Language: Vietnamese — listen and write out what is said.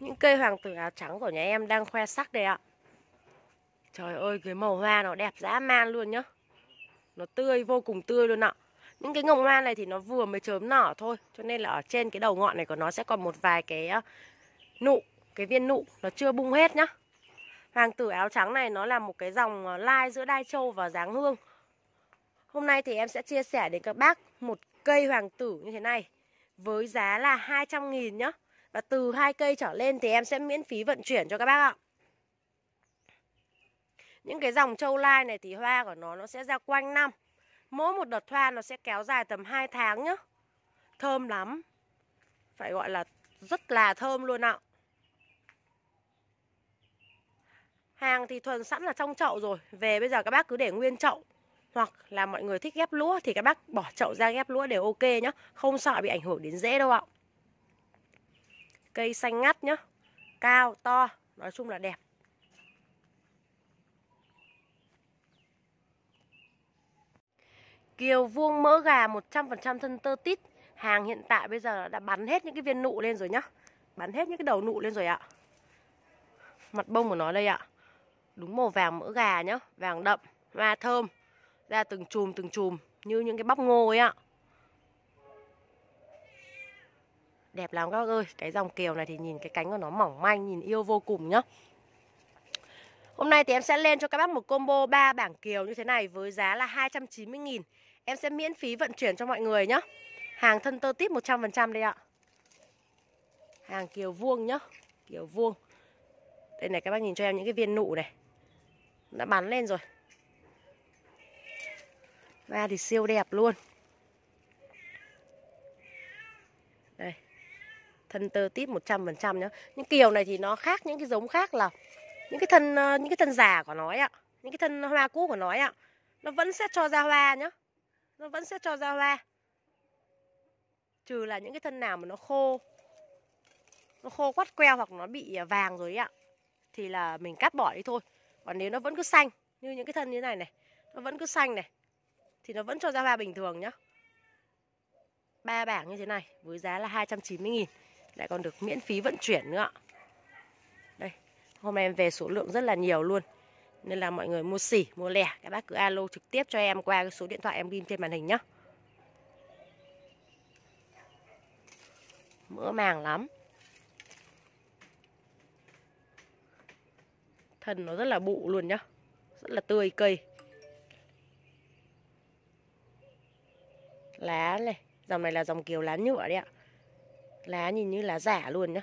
Những cây hoàng tử áo trắng của nhà em đang khoe sắc đây ạ Trời ơi cái màu hoa nó đẹp dã man luôn nhá Nó tươi vô cùng tươi luôn ạ Những cái ngồng hoa này thì nó vừa mới chớm nở thôi Cho nên là ở trên cái đầu ngọn này của nó sẽ còn một vài cái ờ, nụ Cái viên nụ nó chưa bung hết nhá Hoàng tử áo trắng này nó là một cái dòng ờ, lai giữa Đai Châu và dáng Hương Hôm nay thì em sẽ chia sẻ đến các bác một cây hoàng tử như thế này Với giá là 200 nghìn nhá và từ hai cây trở lên thì em sẽ miễn phí vận chuyển cho các bác ạ Những cái dòng châu lai này thì hoa của nó nó sẽ ra quanh năm Mỗi một đợt hoa nó sẽ kéo dài tầm 2 tháng nhá Thơm lắm Phải gọi là rất là thơm luôn ạ Hàng thì thuần sẵn là trong chậu rồi Về bây giờ các bác cứ để nguyên chậu Hoặc là mọi người thích ghép lúa Thì các bác bỏ chậu ra ghép lúa đều ok nhá Không sợ bị ảnh hưởng đến dễ đâu ạ Cây xanh ngắt nhá Cao, to, nói chung là đẹp Kiều vuông mỡ gà 100% thân tơ tít Hàng hiện tại bây giờ đã bắn hết những cái viên nụ lên rồi nhá Bắn hết những cái đầu nụ lên rồi ạ Mặt bông của nó đây ạ Đúng màu vàng mỡ gà nhá Vàng đậm, hoa thơm Ra từng chùm từng chùm Như những cái bắp ngô ấy ạ đẹp lắm các bác ơi cái dòng kiều này thì nhìn cái cánh của nó mỏng manh nhìn yêu vô cùng nhá Hôm nay thì em sẽ lên cho các bác một combo 3 bảng kiều như thế này với giá là 290 nghìn Em sẽ miễn phí vận chuyển cho mọi người nhá. Hàng thân tơ tít 100% đây ạ. Hàng kiều vuông nhá, kiều vuông. Đây này các bác nhìn cho em những cái viên nụ này. Đã bắn lên rồi. Và thì siêu đẹp luôn. thân tơ tít 100% nhá. Những kiều này thì nó khác những cái giống khác là những cái thân ờ, những cái thân già của nó ạ, những cái thân hoa cũ của nó ạ. Nó vẫn sẽ cho ra hoa nhá. Nó vẫn sẽ cho ra hoa. Trừ là những cái thân nào mà nó khô nó khô quắt queo hoặc nó bị ờ, vàng rồi ạ thì là mình cắt bỏ đi thôi. Còn nếu nó vẫn cứ xanh như những cái thân như thế này này, nó vẫn cứ xanh này thì nó vẫn cho ra hoa bình thường nhá. ba bảng như thế này với giá là 290 000 lại còn được miễn phí vận chuyển nữa đây hôm nay em về số lượng rất là nhiều luôn nên là mọi người mua xỉ mua lẻ các bác cứ alo trực tiếp cho em qua số điện thoại em ghim trên màn hình nhá mỡ màng lắm thân nó rất là bụ luôn nhá rất là tươi cây lá này dòng này là dòng kiều lá nhựa đấy ạ lá nhìn như lá giả luôn nhá